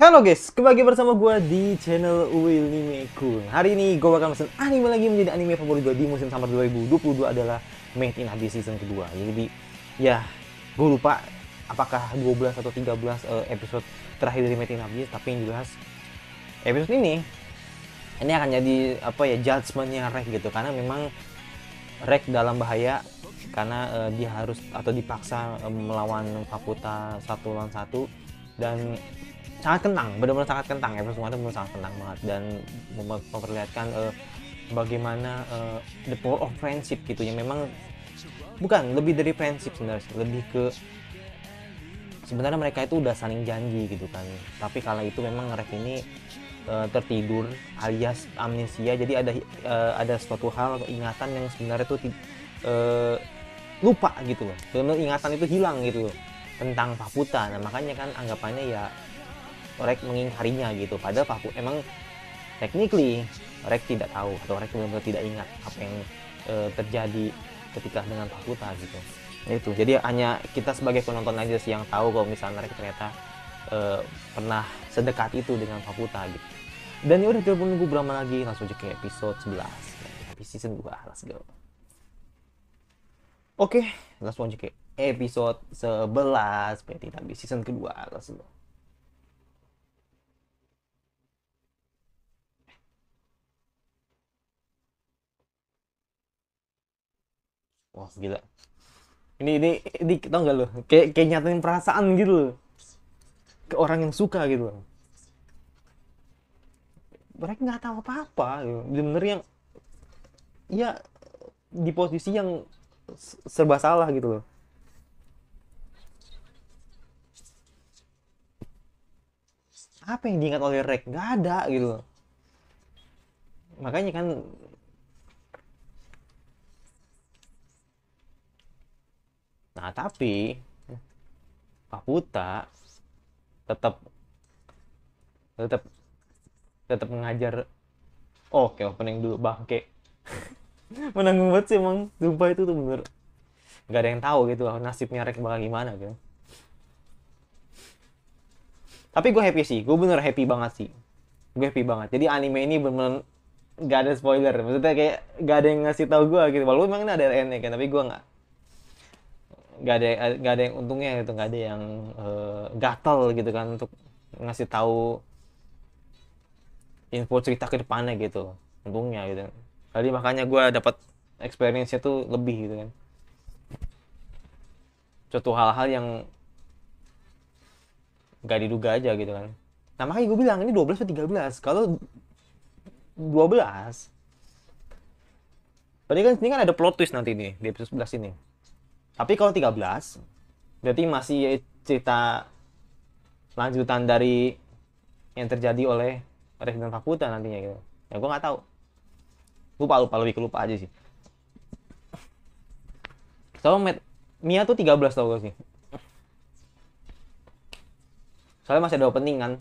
Halo guys, kembali bersama gue di channel Willy Kun. Hari ini gue bakal mesen anime lagi menjadi anime favorit gue di musim summer 2022 adalah Made in Abyss season kedua. Jadi ya gue lupa apakah 12 atau 13 uh, eh, episode terakhir dari Made in Abyss, tapi yang jelas episode ini ini akan jadi apa ya judgementnya Rek gitu karena memang Rek dalam bahaya karena uh, dia harus atau dipaksa uh, melawan Paputa satu lawan satu dan sangat kentang, benar-benar sangat kentang ya itu benar sangat kentang banget dan memperlihatkan uh, bagaimana uh, the power of friendship gitu yang memang bukan lebih dari friendship sebenarnya lebih ke sebenarnya mereka itu udah saling janji gitu kan tapi kala itu memang Rek ini Eh, tertidur alias amnesia jadi ada uh, ada suatu hal atau ingatan yang sebenarnya itu uh, eh, lupa gitu loh sebenarnya ingatan itu hilang gitu loh tentang Paputa nah makanya kan anggapannya ya Rek mengingkarinya gitu padahal Papu emang technically Rek tidak tahu atau Rek benar-benar tidak ingat apa yang uh, terjadi ketika dengan Paputa gitu ya itu jadi hanya kita sebagai penonton aja sih yang tahu kalau misalnya Rek ternyata uh, pernah sedekat itu dengan Fakuta gitu dan ya udah tidak menunggu berlama lagi langsung aja ke episode 11 Happy season 2 let's go oke okay, langsung aja ke episode 11 berarti tapi season kedua let's go Wah gila. Ini ini ini tau gak lo? Kayak kayak nyatain perasaan gitu loh ke orang yang suka gitu kan. mereka nggak tahu apa-apa gitu. bener yang ya di posisi yang serba salah gitu loh apa yang diingat oleh Rek Gak ada gitu loh makanya kan nah tapi Pak Paputa tetap tetap tetap mengajar oke okay, opening dulu bangke menanggung banget sih emang sumpah itu tuh bener nggak ada yang tahu gitu loh nasibnya rek bakal gimana kan. tapi gue happy sih gue bener happy banget sih gue happy banget jadi anime ini bener gak ada spoiler maksudnya kayak gak ada yang ngasih tau gue gitu walaupun emang ini ada end kan tapi gue nggak nggak ada nggak ada yang untungnya gitu nggak ada yang uh, eh, gatel gitu kan untuk ngasih tahu info cerita ke depannya gitu untungnya gitu tadi makanya gue dapat experience-nya tuh lebih gitu kan contoh hal-hal yang nggak diduga aja gitu kan nah makanya gue bilang ini 12 atau 13 kalau 12 berarti kan ini kan ada plot twist nanti nih di episode 11 ini tapi kalau 13 berarti masih cerita lanjutan dari yang terjadi oleh Resident Fakuta nantinya gitu. Ya gue nggak tahu. Lupa lupa lebih ke lupa aja sih. Soalnya Met, Mia tuh 13 tau gak sih? Soalnya masih ada opening kan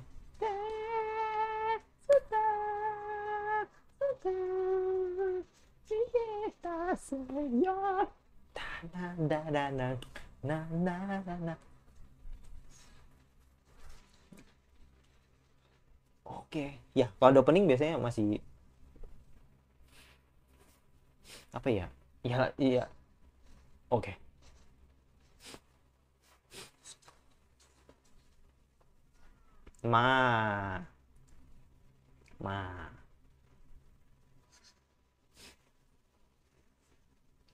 na na na na na na na na Oke, ya kalau opening biasanya masih apa ya? Ya, iya. Oke. Ma. Ma.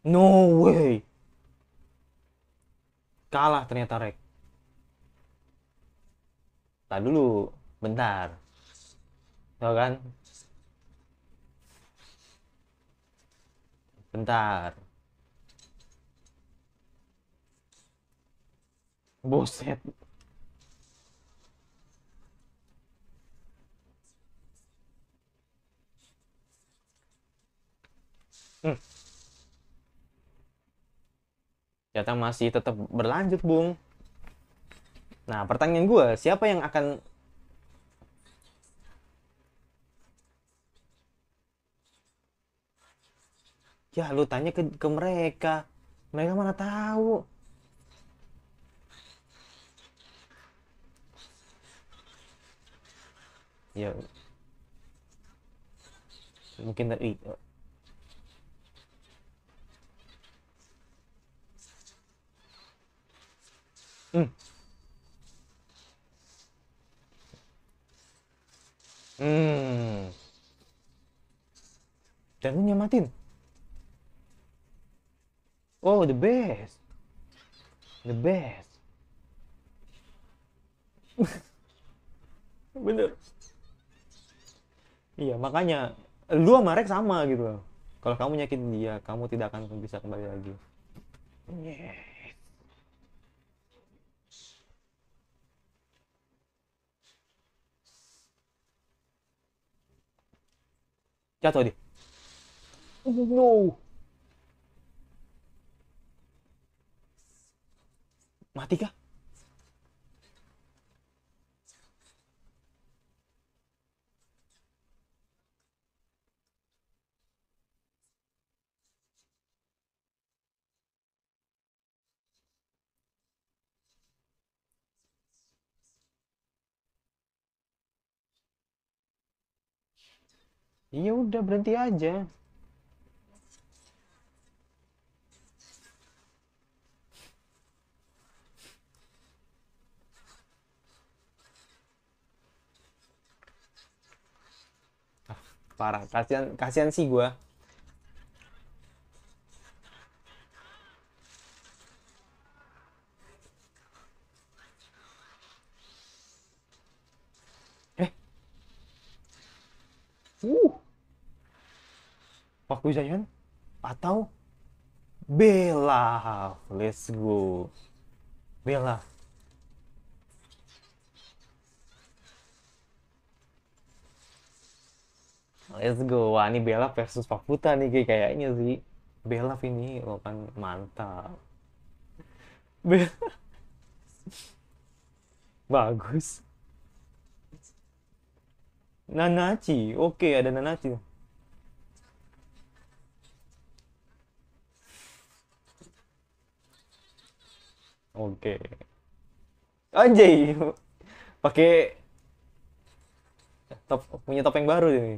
No way kalah ternyata rek tak dulu bentar tau kan bentar boset ternyata masih tetap berlanjut bung nah pertanyaan gue siapa yang akan ya lu tanya ke, ke mereka mereka mana tahu ya mungkin dari Hmm. hmm, Dan lu nyamatin. Oh, the best. The best. Bener. Iya, makanya lu sama Rex sama gitu Kalau kamu nyakitin dia, kamu tidak akan bisa kembali lagi. Yeah. Jatuh dia. No. Mati kah? iya udah berhenti aja ah, parah kasihan kasihan sih gue eh. Uh. Pak Wijayan atau Bella. Let's go. Bella. Let's go. Wah, ini Bella versus Pak Puta nih kayaknya sih. Bella ini lo kan mantap. Bella. Bagus. Nanachi. Oke, okay, ada Nanachi. Oke. Anjay. Pakai top punya topeng baru ini.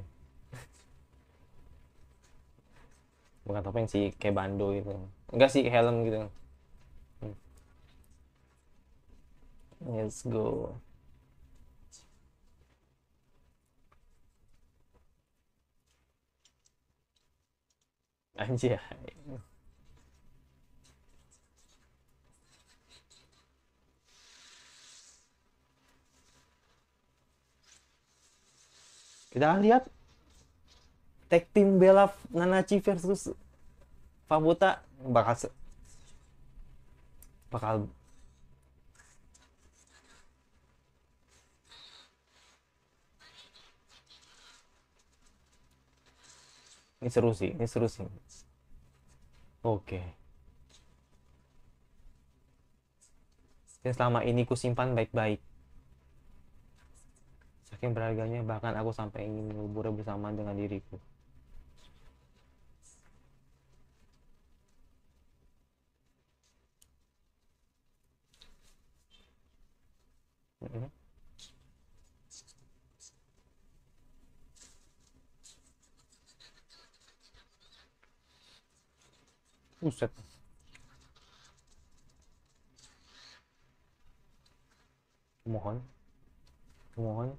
Bukan topeng sih, kayak bando gitu. Enggak sih, helm gitu. Hmm. Let's go. Anjay. kita lihat tag team Bella Nanachi versus Fabuta bakal bakal ini seru sih ini seru sih oke yang selama ini ku simpan baik-baik Saking berharganya bahkan aku sampai ingin menguburnya bersamaan dengan diriku. Buset. Mohon. Mohon.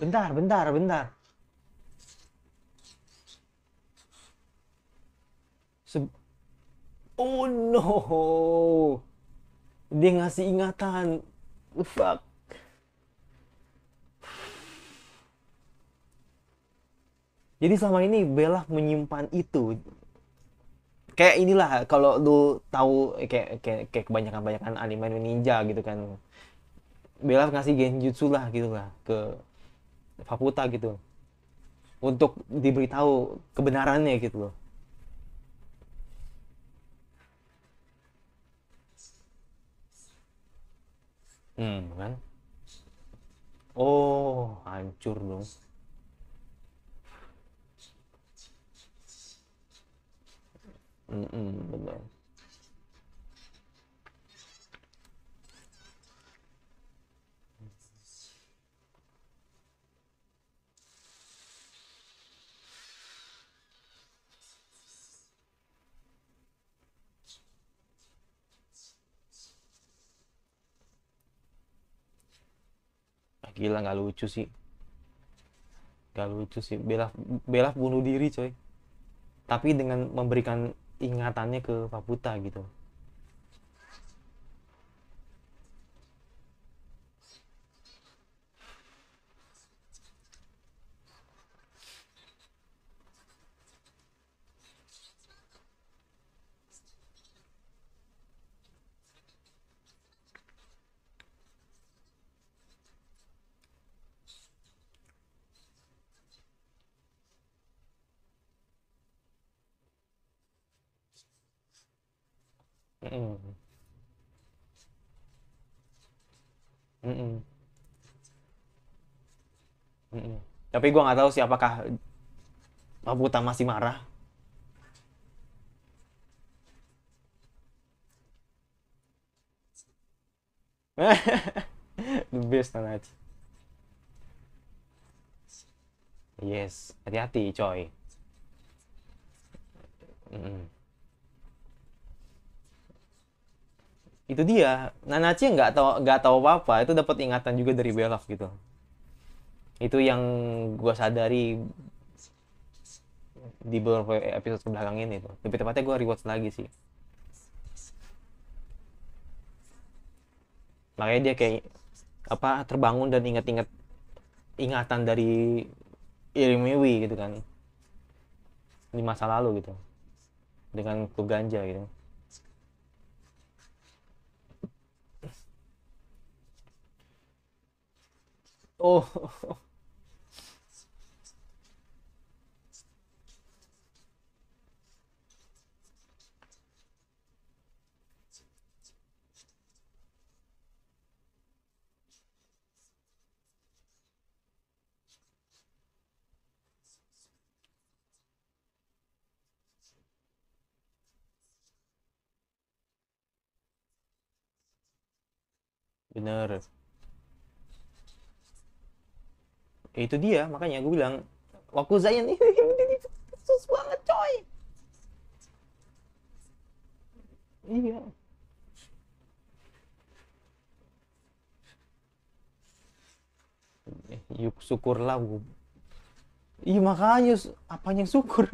Bentar, bentar, bentar. Se oh no. Dia ngasih ingatan. Fuck. Jadi selama ini Bella menyimpan itu. Kayak inilah kalau lu tahu eh, kayak kayak, kayak kebanyakan-banyakan anime ninja gitu kan. Bella ngasih genjutsu lah gitu lah ke Faputa gitu untuk diberitahu kebenarannya gitu loh hmm kan oh hancur dong Mm-mm, hmm, benar. gila nggak lucu sih nggak lucu sih Bella Bella bunuh diri coy tapi dengan memberikan ingatannya ke Pak Buta gitu -mm. Mm -mm. Tapi gua nggak tahu sih apakah Mabuta masih marah. The best night. Yes, hati-hati coy. Mm -mm. itu dia Nanachi nggak tahu nggak tahu apa apa itu dapat ingatan juga dari Belov gitu itu yang gue sadari di beberapa episode kebelakang ini tuh tapi tepatnya gue rewatch lagi sih makanya dia kayak apa terbangun dan ingat-ingat ingatan dari Irimewi gitu kan di masa lalu gitu dengan keganja gitu О. Binarı. ya itu dia makanya gue bilang waktu Zayan ini sus banget coy iya eh, yuk iya, syukur lah iya makanya apa yang syukur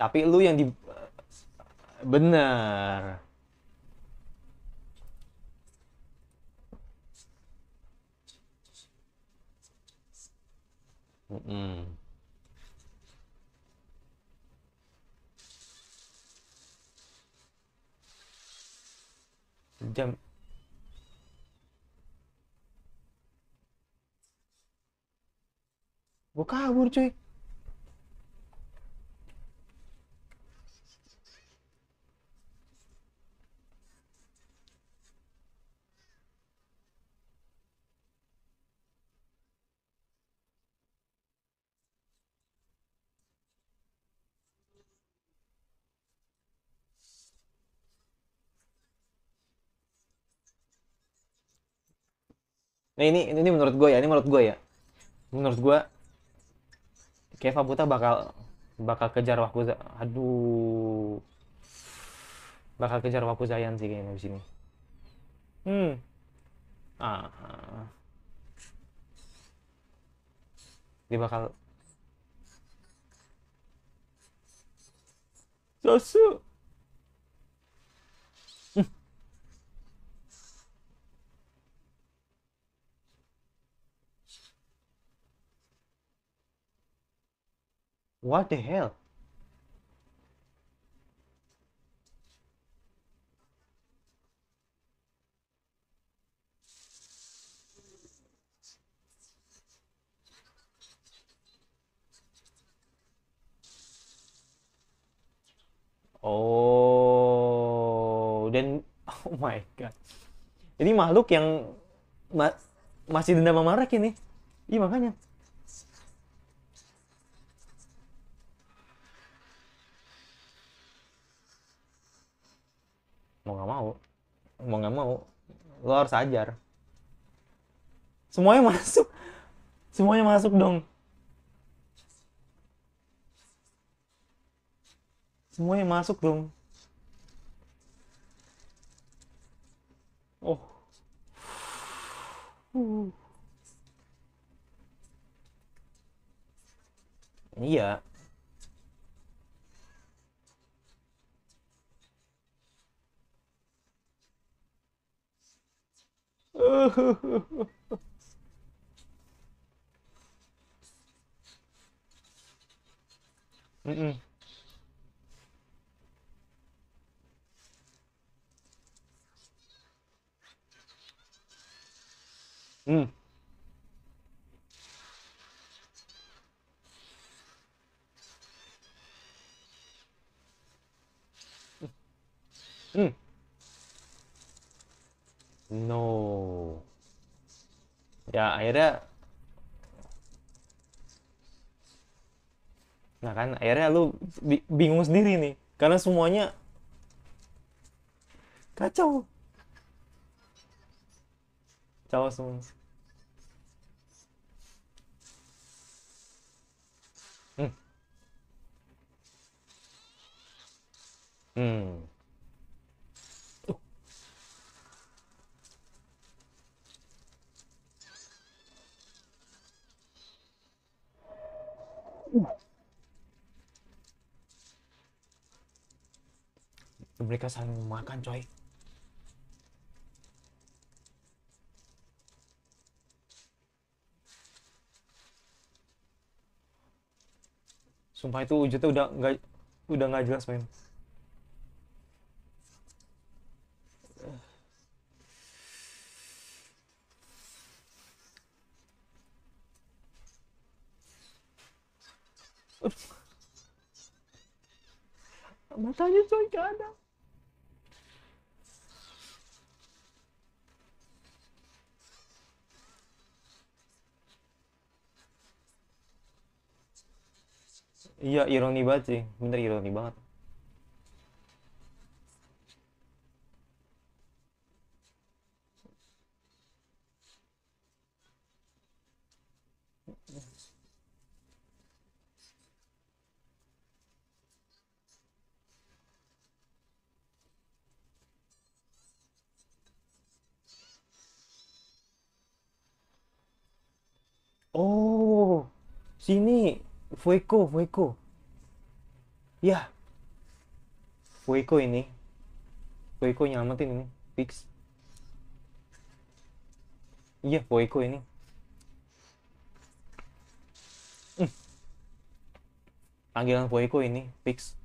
tapi lu yang di bener mm Jam gue kabur cuy Nah ini ini menurut gue ya, ini menurut gue ya. Menurut gue Keva Buta bakal bakal kejar waktu aduh bakal kejar waktu Zayan sih kayaknya di sini. Hmm. Ah. Dia bakal susu What the hell? Oh, dan oh my god. Ini makhluk yang ma masih dendam sama Rek ini. Iya makanya. lo harus ajar semuanya masuk semuanya masuk dong semuanya masuk dong oh uh. iya 嗯 嗯嗯。ya akhirnya nah kan akhirnya lu bingung sendiri nih karena semuanya kacau kacau semua hmm hmm mereka saling makan coy sumpah itu wujudnya udah nggak udah nggak jelas main. iya ironi banget sih bener ironi banget Fueko, Fueko. Ya. Fueko ini. yang nyelamatin ini. Fix. Iya, Fueko ini. Hmm. Panggilan Fueko ini. Fix.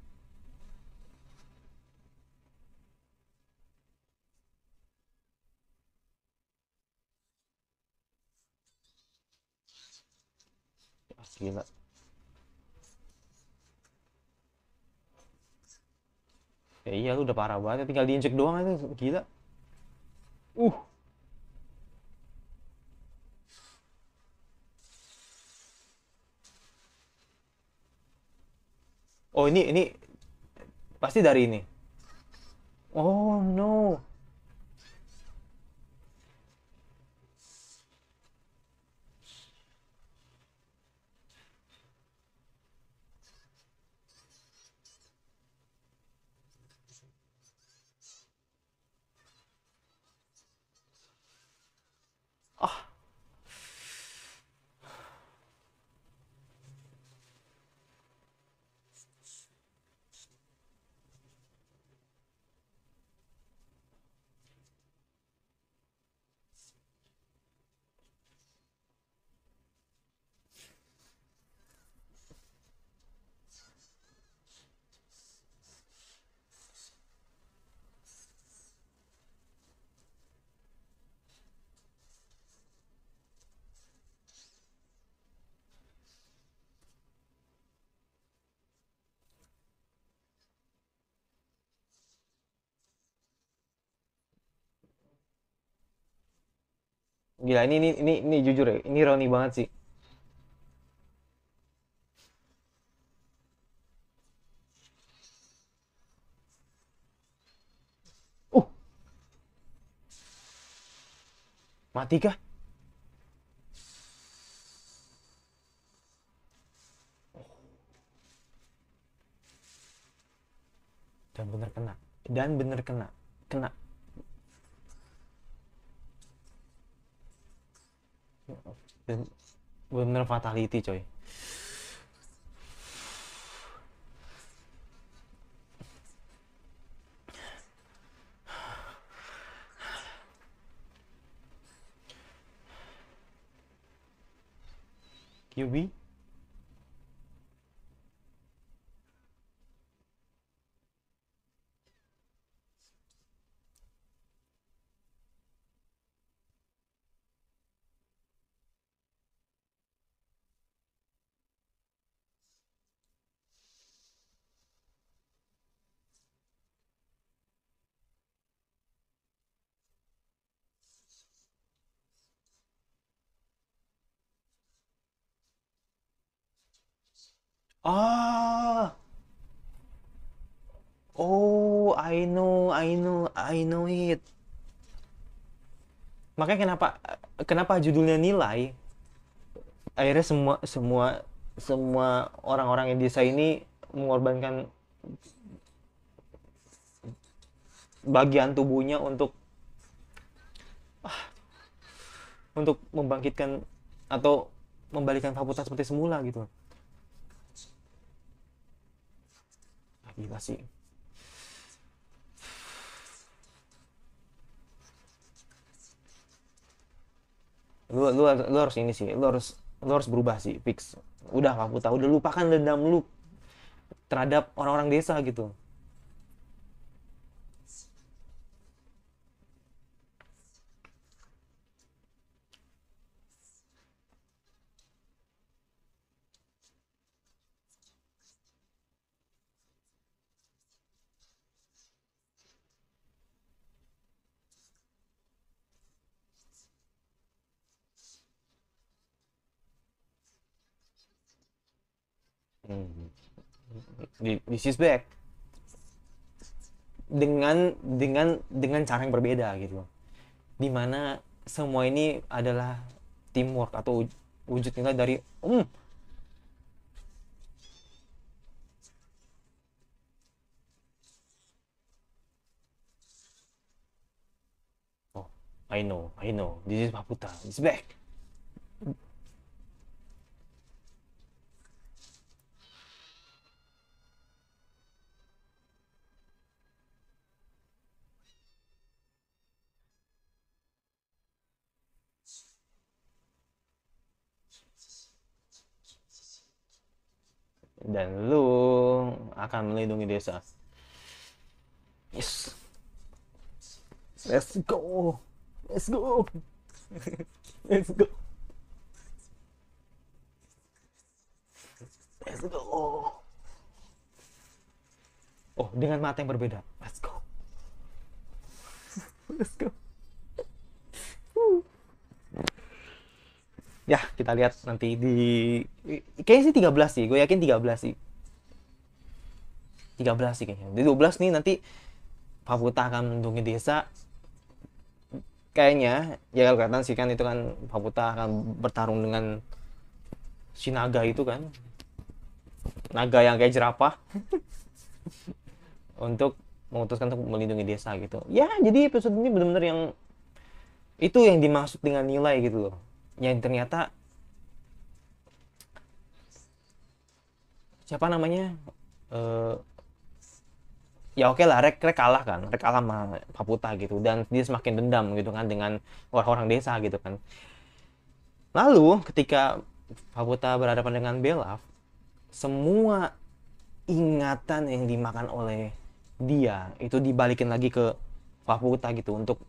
gila ya iya lu udah parah banget ya, tinggal diinjek doang aja, gila uh Oh ini ini pasti dari ini. Oh no. Gila ini ini ini, ini jujur ya, ini Roni banget sih. Uh. Mati kah? Dan bener kena. Dan bener kena. Kena. bener bener fatality coy QB Ah. Oh, I know, I know, I know it. Makanya kenapa kenapa judulnya nilai? Akhirnya semua semua semua orang-orang yang desa ini mengorbankan bagian tubuhnya untuk ah, untuk membangkitkan atau membalikan fakultas seperti semula gitu. gila sih lu lu lu harus ini sih lu harus lu harus berubah sih fix udah aku tahu udah lupakan dendam lu terhadap orang-orang desa gitu this is back dengan dengan dengan cara yang berbeda gitu loh dimana semua ini adalah teamwork atau wujud nilai dari um mm, I know, I know. This is Maputa. It's back. dan lu akan melindungi desa. Yes. Let's go. Let's go. Let's go. Let's go. Oh, dengan mata yang berbeda. Let's go. Let's go. ya kita lihat nanti di kayaknya sih 13 sih gue yakin 13 sih 13 sih kayaknya di 12 nih nanti Favuta akan melindungi desa kayaknya ya kalau kelihatan sih kan itu kan Favuta akan bertarung dengan si naga itu kan naga yang kayak jerapah untuk memutuskan untuk melindungi desa gitu ya jadi episode ini benar-benar yang itu yang dimaksud dengan nilai gitu loh Ya, yang ternyata siapa namanya uh, ya oke okay lah rek rek kalah kan rek kalah sama Paputa gitu dan dia semakin dendam gitu kan dengan orang-orang desa gitu kan lalu ketika Paputa berhadapan dengan Belaf semua ingatan yang dimakan oleh dia itu dibalikin lagi ke Paputa gitu untuk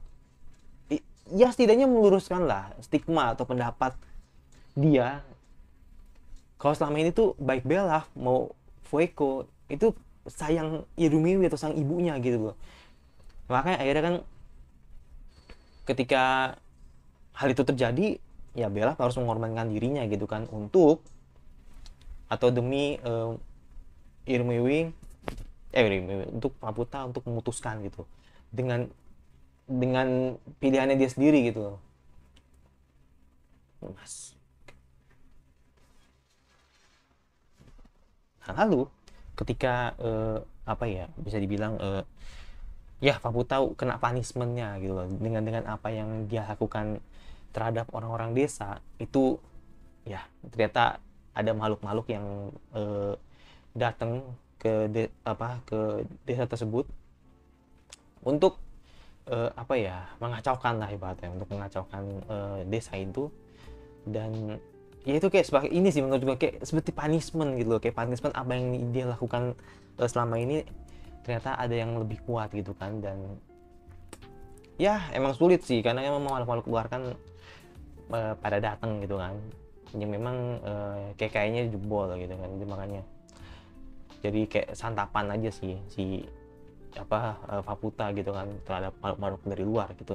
ya setidaknya meluruskanlah stigma atau pendapat dia kalau selama ini tuh baik Bella mau Fueko itu sayang Irumiwi atau sang ibunya gitu loh makanya akhirnya kan ketika hal itu terjadi ya Bella harus mengorbankan dirinya gitu kan untuk atau demi uh, Irmiwi eh Irmiwi eh, untuk Maputa untuk memutuskan gitu dengan dengan pilihannya dia sendiri gitu Mas. Nah, lalu ketika uh, apa ya bisa dibilang uh, ya Papu tahu kena punishmentnya gitu loh dengan dengan apa yang dia lakukan terhadap orang-orang desa itu ya ternyata ada makhluk-makhluk yang uh, datang ke de, apa ke desa tersebut untuk uh, apa ya mengacaukan lah ibaratnya untuk mengacaukan uh, desa itu dan ya itu kayak sebagai ini sih menurut gue kayak seperti punishment gitu loh kayak punishment apa yang dia lakukan uh, selama ini ternyata ada yang lebih kuat gitu kan dan ya emang sulit sih karena emang makhluk-makhluk luar kan uh, pada datang gitu kan yang memang uh, kayak kayaknya jebol gitu kan jadi makanya jadi kayak santapan aja sih si apa eh, Faputa gitu kan terhadap makhluk dari luar gitu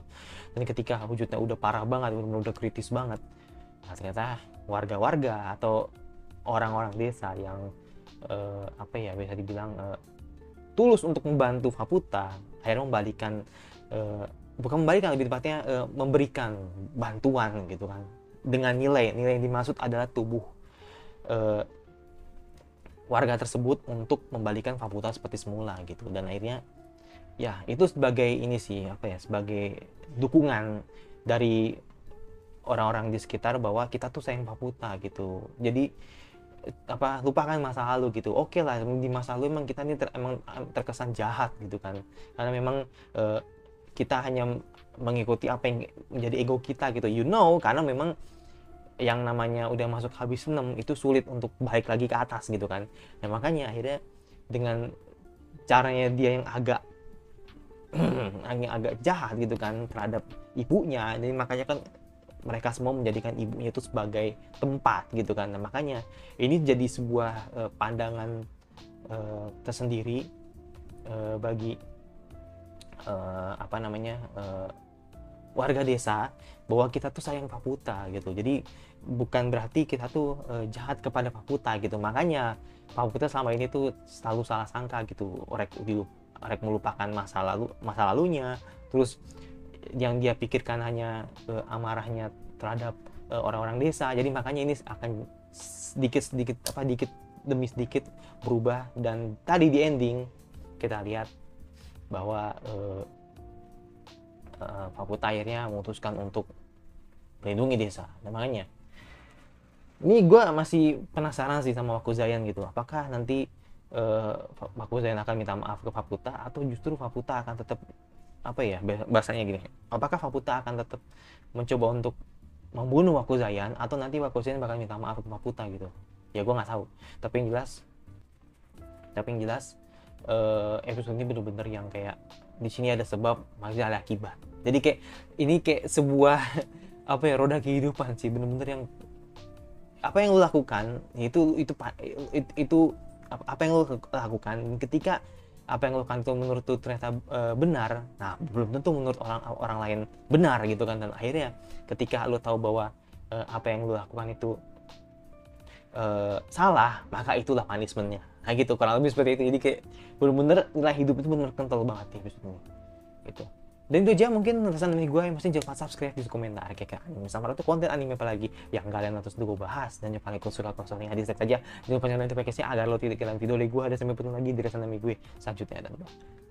dan ketika wujudnya udah parah banget udah, udah kritis banget nah, ternyata warga-warga atau orang-orang desa yang uh, apa ya bisa dibilang uh, tulus untuk membantu Faputa akhirnya membalikan uh, bukan membalikan lebih tepatnya uh, memberikan bantuan gitu kan dengan nilai nilai yang dimaksud adalah tubuh uh, warga tersebut untuk membalikan fakultas seperti semula gitu dan akhirnya ya itu sebagai ini sih apa ya sebagai dukungan dari orang-orang di sekitar bahwa kita tuh sayang Paputa gitu jadi apa lupakan masa lalu gitu oke okay lah di masa lalu emang kita ini ter, emang terkesan jahat gitu kan karena memang uh, kita hanya mengikuti apa yang menjadi ego kita gitu you know karena memang yang namanya udah masuk habis 6 itu sulit untuk balik lagi ke atas gitu kan nah makanya akhirnya dengan caranya dia yang agak yang agak jahat gitu kan terhadap ibunya jadi makanya kan mereka semua menjadikan ibunya itu sebagai tempat gitu kan nah, makanya ini jadi sebuah uh, pandangan uh, tersendiri uh, bagi uh, apa namanya uh, warga desa bahwa kita tuh sayang Paputa gitu. Jadi bukan berarti kita tuh uh, jahat kepada Paputa gitu. Makanya Paputa selama ini tuh selalu salah sangka gitu. Orek orek melupakan masa lalu masa lalunya. Terus yang dia pikirkan hanya uh, amarahnya terhadap orang eh, orang-orang desa. Jadi makanya ini akan sedikit-sedikit apa sedikit demi sedikit berubah dan tadi di ending kita lihat bahwa uh, uh, eh, Pak akhirnya memutuskan untuk melindungi desa. Dan makanya ini gue masih penasaran sih sama Pak Zayan gitu. Apakah nanti uh, Zayan akan minta maaf ke Pak atau justru Pak akan tetap apa ya bahasanya gini apakah Faputa akan tetap mencoba untuk membunuh Wakuzayan atau nanti Wakuzayan bakal minta maaf ke Faputa gitu ya gue nggak tahu tapi yang jelas tapi yang jelas uh, episode ini bener-bener yang kayak di sini ada sebab maksudnya ada akibat jadi kayak ini kayak sebuah apa ya roda kehidupan sih bener-bener yang apa yang lo lakukan itu itu itu, itu apa yang lo lakukan ketika apa yang lo lakukan itu menurut lo ternyata e, benar nah belum tentu menurut orang orang lain benar gitu kan dan akhirnya ketika lo tahu bahwa e, apa yang lo lakukan itu Eh, salah maka itulah punishmentnya nah gitu kurang lebih seperti itu jadi kayak bener-bener nilai hidup itu bener kental banget ya ini gitu dan itu aja mungkin pesan dari gue yang pasti jangan subscribe di komentar kayak, kayak anime sama itu konten anime apa lagi yang kalian harus gue bahas dan yang paling konsul atau soalnya hadis saja jangan lupa nyalain notifikasinya agar lo tidak kehilangan video dari gue ada sampai bertemu lagi di dari gue selanjutnya dan bye